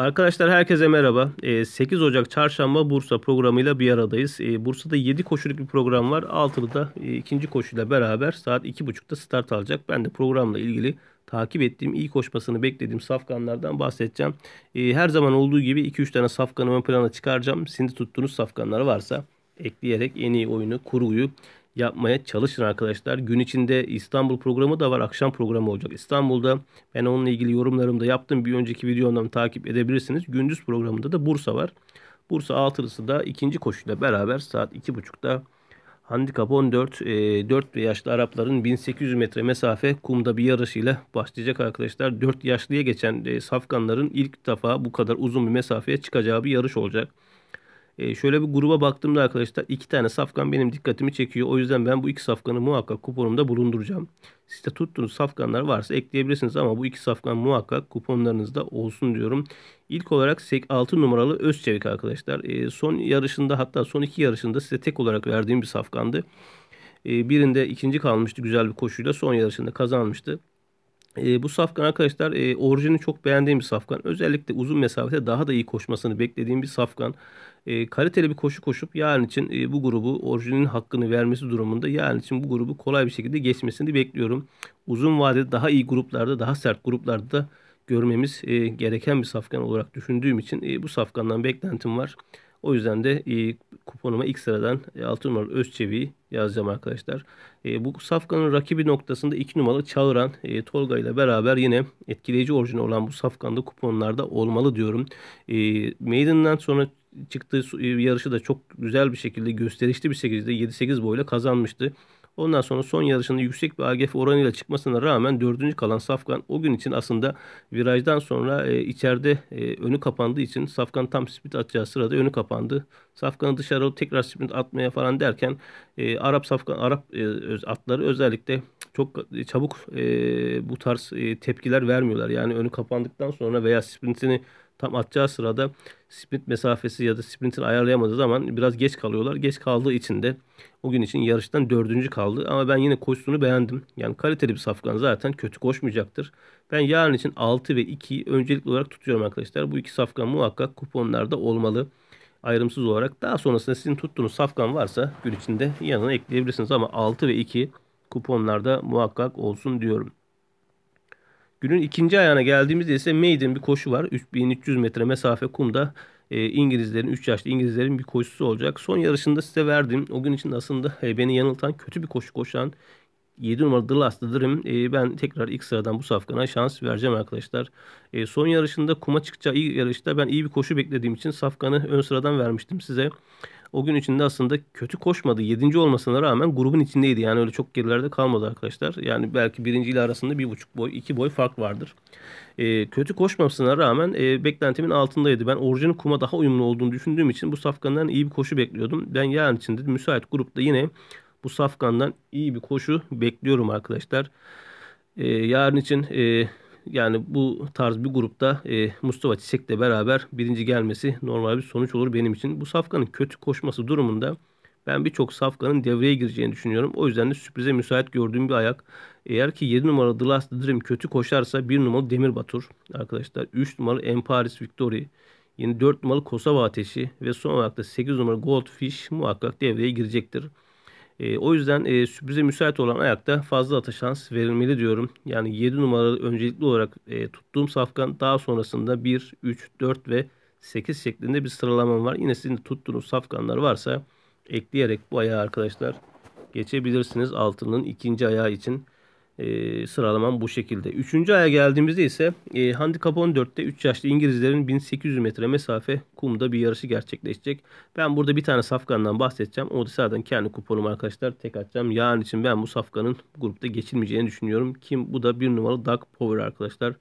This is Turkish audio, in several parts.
Arkadaşlar herkese merhaba. 8 ee, Ocak Çarşamba Bursa programıyla bir aradayız. Ee, Bursa'da 7 koşuluk bir program var. Altılı'da e, ikinci koşuyla beraber saat 2.30'da start alacak. Ben de programla ilgili takip ettiğim, iyi koşmasını beklediğim safkanlardan bahsedeceğim. Ee, her zaman olduğu gibi 2-3 tane safkanı ön plana çıkaracağım. Şimdi tuttuğunuz safkanlar varsa ekleyerek en iyi oyunu, kuruyu yapmaya çalışın arkadaşlar. Gün içinde İstanbul programı da var. Akşam programı olacak. İstanbul'da ben onunla ilgili yorumlarımı da yaptım. Bir önceki videomdan takip edebilirsiniz. Gündüz programında da Bursa var. Bursa altılısı da ikinci koşuyla beraber saat 2.30'da Handikap 14, 4 e, yaşlı Arapların 1800 metre mesafe kumda bir yarışıyla başlayacak arkadaşlar. 4 yaşlıya geçen e, safkanların ilk defa bu kadar uzun bir mesafeye çıkacağı bir yarış olacak. Ee, şöyle bir gruba baktığımda arkadaşlar iki tane safkan benim dikkatimi çekiyor. O yüzden ben bu iki safkanı muhakkak kuponumda bulunduracağım. Sizde tuttuğunuz safkanlar varsa ekleyebilirsiniz ama bu iki safkan muhakkak kuponlarınızda olsun diyorum. İlk olarak 6 numaralı Özçevik arkadaşlar. Ee, son yarışında hatta son iki yarışında size tek olarak verdiğim bir safkandı. Ee, birinde ikinci kalmıştı güzel bir koşuyla son yarışında kazanmıştı. E, bu safkan arkadaşlar e, orijini çok beğendiğim bir safkan. Özellikle uzun mesafede daha da iyi koşmasını beklediğim bir safkan. E, kaliteli bir koşu koşup yarın için e, bu grubu orijinin hakkını vermesi durumunda yarın için bu grubu kolay bir şekilde geçmesini bekliyorum. Uzun vadede daha iyi gruplarda daha sert gruplarda da görmemiz e, gereken bir safkan olarak düşündüğüm için e, bu safkandan beklentim var. O yüzden de e, kuponuma ilk sıradan e, 6 numaralı Özçevi'yi yazacağım arkadaşlar. E, bu safkanın rakibi noktasında 2 numaralı Çağıran e, Tolga ile beraber yine etkileyici orijini olan bu safkanda kuponlarda olmalı diyorum. E, Maiden'dan sonra çıktığı e, yarışı da çok güzel bir şekilde gösterişli bir şekilde 7-8 boyla kazanmıştı. Ondan sonra son yarışında yüksek bir AGF oranıyla çıkmasına rağmen dördüncü kalan Safkan o gün için aslında virajdan sonra e, içeride e, önü kapandığı için Safkan tam sprint atacağı sırada önü kapandı. Safkan'ı dışarı alıp tekrar sprint atmaya falan derken e, Arap Safkan Arap e, atları özellikle çok e, çabuk e, bu tarz e, tepkiler vermiyorlar. Yani önü kapandıktan sonra veya sprintini tam atacağı sırada sprint mesafesi ya da sprintini ayarlayamadığı zaman biraz geç kalıyorlar. Geç kaldığı için de o gün için yarıştan dördüncü kaldı. Ama ben yine koşusunu beğendim. Yani kaliteli bir safkan zaten kötü koşmayacaktır. Ben yarın için 6 ve 2'yi öncelikli olarak tutuyorum arkadaşlar. Bu iki safkan muhakkak kuponlarda olmalı ayrımsız olarak. Daha sonrasında sizin tuttuğunuz safkan varsa gün içinde yanına ekleyebilirsiniz ama 6 ve 2 kuponlarda muhakkak olsun diyorum. Günün ikinci ayağına geldiğimizde ise Maiden bir koşu var. 3300 metre mesafe kumda e, İngilizlerin 3 yaşlı İngilizlerin bir koşusu olacak. Son yarışında size verdiğim o gün için aslında e, beni yanıltan kötü bir koşu koşan 7 numaralı The Last Dream. E, ee, ben tekrar ilk sıradan bu safkana şans vereceğim arkadaşlar. E, son yarışında kuma çıkacağı iyi yarışta ben iyi bir koşu beklediğim için safkanı ön sıradan vermiştim size. O gün içinde aslında kötü koşmadı. Yedinci olmasına rağmen grubun içindeydi. Yani öyle çok gerilerde kalmadı arkadaşlar. Yani belki birinci ile arasında bir buçuk boy, iki boy fark vardır. E, kötü koşmamasına rağmen e, beklentimin altındaydı. Ben orijinin kuma daha uyumlu olduğunu düşündüğüm için bu safkandan iyi bir koşu bekliyordum. Ben yarın için müsait grupta yine bu safkandan iyi bir koşu bekliyorum arkadaşlar. E, yarın için e, yani bu tarz bir grupta e, Mustafa Çiçek'le beraber birinci gelmesi normal bir sonuç olur benim için. Bu Safkan'ın kötü koşması durumunda ben birçok Safkan'ın devreye gireceğini düşünüyorum. O yüzden de sürprize müsait gördüğüm bir ayak. Eğer ki 7 numaralı The Last Dream kötü koşarsa 1 numaralı Demir Batur arkadaşlar. 3 numaralı Emparis Victory. yine 4 numaralı Kosova Ateşi ve son olarak da 8 numaralı Goldfish muhakkak devreye girecektir. E, o yüzden e, sürprize müsait olan ayakta fazla atış şans verilmeli diyorum. Yani 7 numaralı öncelikli olarak e, tuttuğum safkan daha sonrasında 1, 3, 4 ve 8 şeklinde bir sıralamam var. Yine sizin tuttuğunuz safkanlar varsa ekleyerek bu ayağı arkadaşlar geçebilirsiniz altının ikinci ayağı için. Ee, sıralamam bu şekilde. Üçüncü aya geldiğimizde ise e, Handicap 14'te 3 yaşlı İngilizlerin 1800 metre mesafe kumda bir yarışı gerçekleşecek. Ben burada bir tane safkandan bahsedeceğim. O da zaten kendi kuponum arkadaşlar. Tek atacağım. Yarın için ben bu safkanın grupta geçilmeyeceğini düşünüyorum. Kim? Bu da bir numaralı Dark Power arkadaşlar.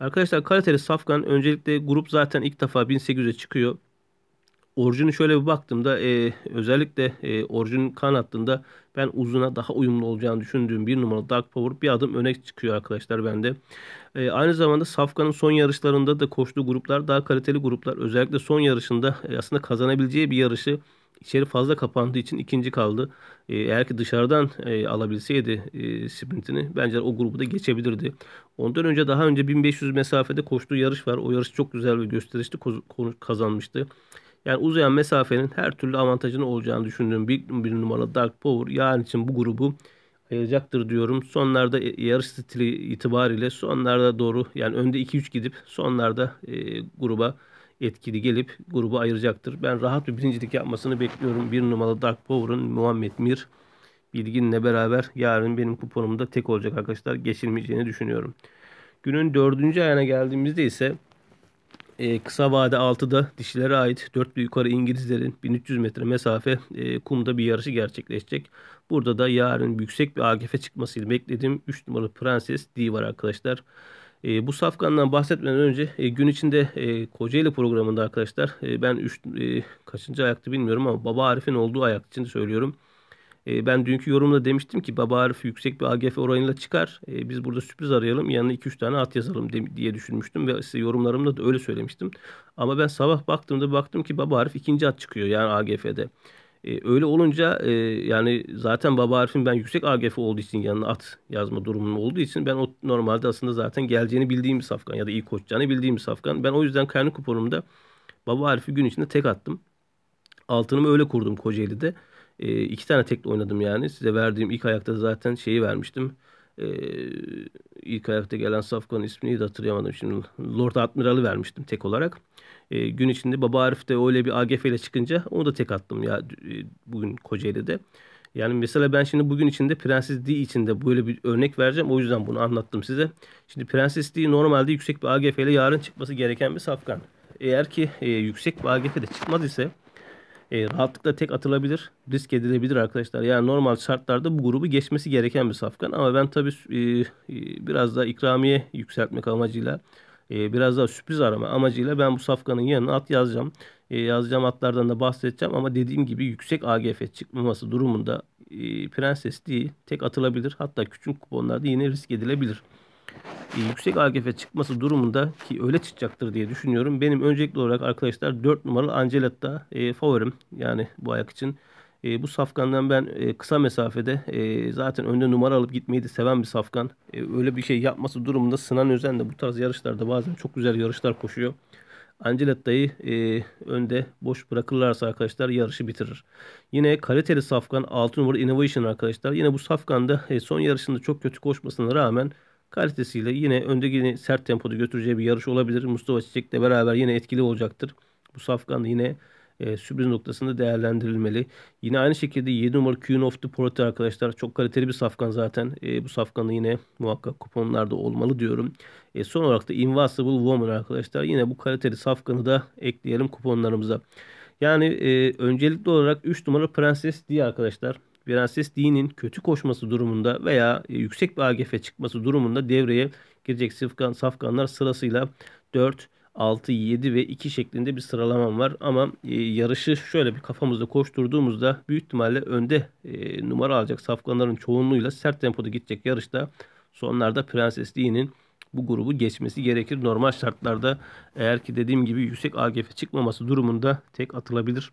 Arkadaşlar kaliteli safkan öncelikle grup zaten ilk defa 1800'e çıkıyor. Orijini şöyle bir baktığımda e, özellikle e, orijin kan ben uzuna daha uyumlu olacağını düşündüğüm bir numaralı Dark Power bir adım öne çıkıyor arkadaşlar bende. E, aynı zamanda Safkan'ın son yarışlarında da koştuğu gruplar daha kaliteli gruplar. Özellikle son yarışında e, aslında kazanabileceği bir yarışı içeri fazla kapandığı için ikinci kaldı. E, eğer ki dışarıdan e, alabilseydi e, sprintini bence o grubu da geçebilirdi. Ondan önce daha önce 1500 mesafede koştuğu yarış var. O yarış çok güzel ve gösterişli kazanmıştı. Yani uzayan mesafenin her türlü avantajını olacağını düşündüğüm bir, bir numaralı Dark Power yarın için bu grubu ayıracaktır diyorum. Sonlarda e, yarış stili itibariyle sonlarda doğru yani önde 2-3 gidip sonlarda e, gruba etkili gelip grubu ayıracaktır. Ben rahat bir birincilik yapmasını bekliyorum. Bir numaralı Dark Power'ın Muhammed Mir Bilgin'le beraber yarın benim kuponumda tek olacak arkadaşlar. Geçilmeyeceğini düşünüyorum. Günün dördüncü ayağına geldiğimizde ise e, kısa vade 6'da dişilere ait 4'lü yukarı İngilizlerin 1300 metre mesafe e, kumda bir yarışı gerçekleşecek. Burada da yarın yüksek bir AGF çıkmasıyla beklediğim 3 numaralı Prenses D var arkadaşlar. E, bu safkandan bahsetmeden önce e, gün içinde e, Kocaeli programında arkadaşlar e, ben 3 e, kaçıncı ayakta bilmiyorum ama Baba Arif'in olduğu ayak için söylüyorum. Ee, ben dünkü yorumda demiştim ki Baba Arif yüksek bir AGF oranıyla çıkar. Ee, biz burada sürpriz arayalım. Yanına 2-3 tane at yazalım diye düşünmüştüm ve size yorumlarımda da öyle söylemiştim. Ama ben sabah baktığımda baktım ki Baba Arif ikinci at çıkıyor yani AGF'de. Ee, öyle olunca e, yani zaten Baba Arif'in ben yüksek AGF olduğu için yanına at yazma durumum olduğu için ben o normalde aslında zaten geleceğini bildiğim bir safkan ya da iyi koşacağını bildiğim bir safkan. Ben o yüzden kendi kuponumda Baba Arif'i gün içinde tek attım. Altınımı öyle kurdum Kocaeli'de. E, iki tane tekli oynadım yani. Size verdiğim ilk ayakta zaten şeyi vermiştim. E, ilk ayakta gelen Safkan ismini de hatırlayamadım. Şimdi Lord Admiral'ı vermiştim tek olarak. E, gün içinde Baba Arif de öyle bir AGF ile çıkınca onu da tek attım ya e, bugün Kocaeli'de. Yani mesela ben şimdi bugün içinde Prenses D içinde böyle bir örnek vereceğim. O yüzden bunu anlattım size. Şimdi Prenses D normalde yüksek bir AGF ile yarın çıkması gereken bir safkan. Eğer ki e, yüksek bir AGF AGF'de çıkmaz ise e, rahatlıkla tek atılabilir. Risk edilebilir arkadaşlar. Yani normal şartlarda bu grubu geçmesi gereken bir safkan. Ama ben tabii e, e, biraz daha ikramiye yükseltmek amacıyla e, biraz daha sürpriz arama amacıyla ben bu safkanın yanına at yazacağım. E, yazacağım atlardan da bahsedeceğim ama dediğim gibi yüksek AGF çıkmaması durumunda e, prenses değil tek atılabilir. Hatta küçük kuponlarda yine risk edilebilir e, yüksek AGF çıkması durumunda ki öyle çıkacaktır diye düşünüyorum. Benim öncelikli olarak arkadaşlar 4 numaralı Angelotta e, favorim yani bu ayak için. E, bu safkandan ben e, kısa mesafede e, zaten önde numara alıp gitmeyi de seven bir safkan. E, öyle bir şey yapması durumunda Sinan Özen de bu tarz yarışlarda bazen çok güzel yarışlar koşuyor. Angelotta'yı e, önde boş bırakırlarsa arkadaşlar yarışı bitirir. Yine kaliteli safkan 6 numara Innovation arkadaşlar. Yine bu safkanda e, son yarışında çok kötü koşmasına rağmen Kalitesiyle yine önde yine sert tempoda götüreceği bir yarış olabilir. Mustafa Çiçek de beraber yine etkili olacaktır. Bu safkan yine e, sürpriz noktasında değerlendirilmeli. Yine aynı şekilde 7 numara Queen of the Prote arkadaşlar. Çok kaliteli bir safkan zaten. E, bu safkanı yine muhakkak kuponlarda olmalı diyorum. E, son olarak da Invisible Woman arkadaşlar. Yine bu kaliteli safkanı da ekleyelim kuponlarımıza. Yani e, öncelikli olarak 3 numara Prenses diye arkadaşlar. Prenses D'nin kötü koşması durumunda veya e, yüksek bir AGF çıkması durumunda devreye girecek safkan, safkanlar sırasıyla 4, 6, 7 ve 2 şeklinde bir sıralamam var. Ama e, yarışı şöyle bir kafamızda koşturduğumuzda büyük ihtimalle önde e, numara alacak safkanların çoğunluğuyla sert tempoda gidecek yarışta sonlarda Prenses D'nin bu grubu geçmesi gerekir. Normal şartlarda eğer ki dediğim gibi yüksek AGF çıkmaması durumunda tek atılabilir.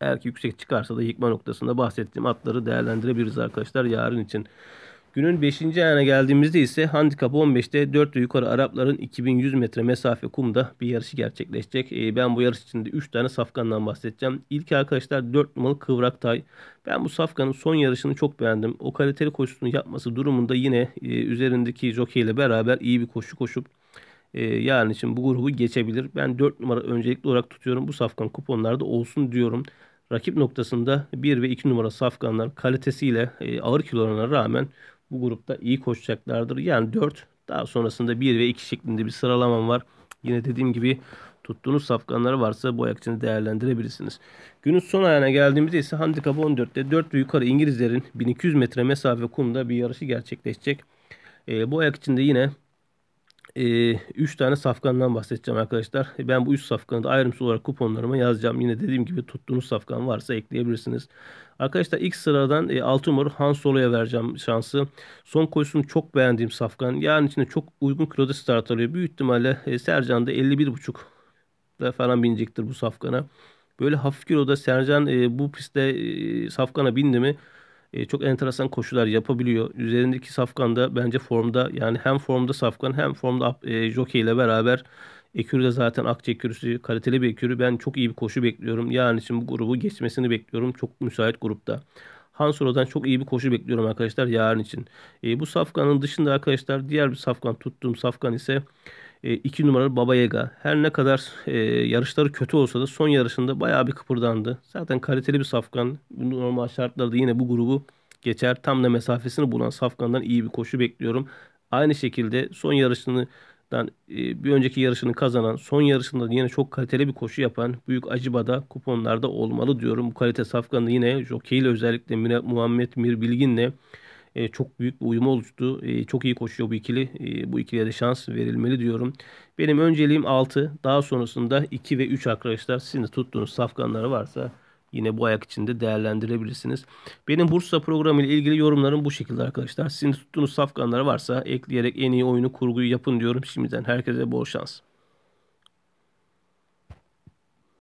Eğer ki yüksek çıkarsa da yıkma noktasında bahsettiğim atları değerlendirebiliriz arkadaşlar yarın için. Günün 5. ayağına geldiğimizde ise handikap 15'te 4 ve yukarı Arapların 2100 metre mesafe kumda bir yarışı gerçekleşecek. Ee, ben bu yarış içinde 3 tane safkandan bahsedeceğim. İlk arkadaşlar 4 numaralı Tay. Ben bu safkanın son yarışını çok beğendim. O kaliteli koşusunu yapması durumunda yine e, üzerindeki jockey ile beraber iyi bir koşu koşup e, yarın için bu grubu geçebilir. Ben 4 numara öncelikli olarak tutuyorum. Bu safkan kuponlarda olsun diyorum. Rakip noktasında 1 ve 2 numara safkanlar kalitesiyle e, ağır kilolarına rağmen bu grupta iyi koşacaklardır. Yani 4 daha sonrasında 1 ve 2 şeklinde bir sıralamam var. Yine dediğim gibi tuttuğunuz safkanlar varsa bu ayak için değerlendirebilirsiniz. Günün son ayağına geldiğimizde ise handikap 14'te 4 ve yukarı İngilizlerin 1200 metre mesafe kumda bir yarışı gerçekleşecek. E, bu ayak içinde yine 3 ee, tane safkandan bahsedeceğim arkadaşlar. Ben bu 3 safkanı da ayrımsız olarak kuponlarıma yazacağım. Yine dediğim gibi tuttuğunuz safkan varsa ekleyebilirsiniz. Arkadaşlar ilk sıradan e, 6 numara Han Solo'ya vereceğim şansı. Son koşusunu çok beğendiğim safkan. Yarın içinde çok uygun kiloda start alıyor. Büyük ihtimalle e, Sercan da 51.5 da falan binecektir bu safkana. Böyle hafif kiloda Sercan e, bu pistte e, safkana bindi mi e, çok enteresan koşular yapabiliyor. Üzerindeki Safkan da bence formda yani hem formda Safkan hem formda e, Jockey ile beraber Ekürü de zaten akçe ekürüsü kaliteli bir ekürü. Ben çok iyi bir koşu bekliyorum. Yarın için bu grubu geçmesini bekliyorum. Çok müsait grupta. Hansoro'dan çok iyi bir koşu bekliyorum arkadaşlar yarın için. E, bu safkanın dışında arkadaşlar diğer bir safkan tuttuğum safkan ise 2 e, numaralı Baba Yaga. Her ne kadar e, yarışları kötü olsa da son yarışında bayağı bir kıpırdandı. Zaten kaliteli bir safkan. Normal şartlarda yine bu grubu geçer. Tam da mesafesini bulan safkandan iyi bir koşu bekliyorum. Aynı şekilde son yarışını e, bir önceki yarışını kazanan, son yarışında yine çok kaliteli bir koşu yapan Büyük acıbada kuponlarda olmalı diyorum. Bu kalite safkanı yine jockey ile özellikle Muhammed Mir Bilgin'le e, çok büyük bir uyum oluştu. E, çok iyi koşuyor bu ikili. E, bu ikiliye de şans verilmeli diyorum. Benim önceliğim 6. Daha sonrasında 2 ve 3 arkadaşlar sizin de tuttuğunuz safkanları varsa yine bu ayak içinde değerlendirebilirsiniz. Benim Bursa programı ile ilgili yorumlarım bu şekilde arkadaşlar. Sizin tuttuğunuz safkanları varsa ekleyerek en iyi oyunu kurguyu yapın diyorum şimdiden. Herkese bol şans.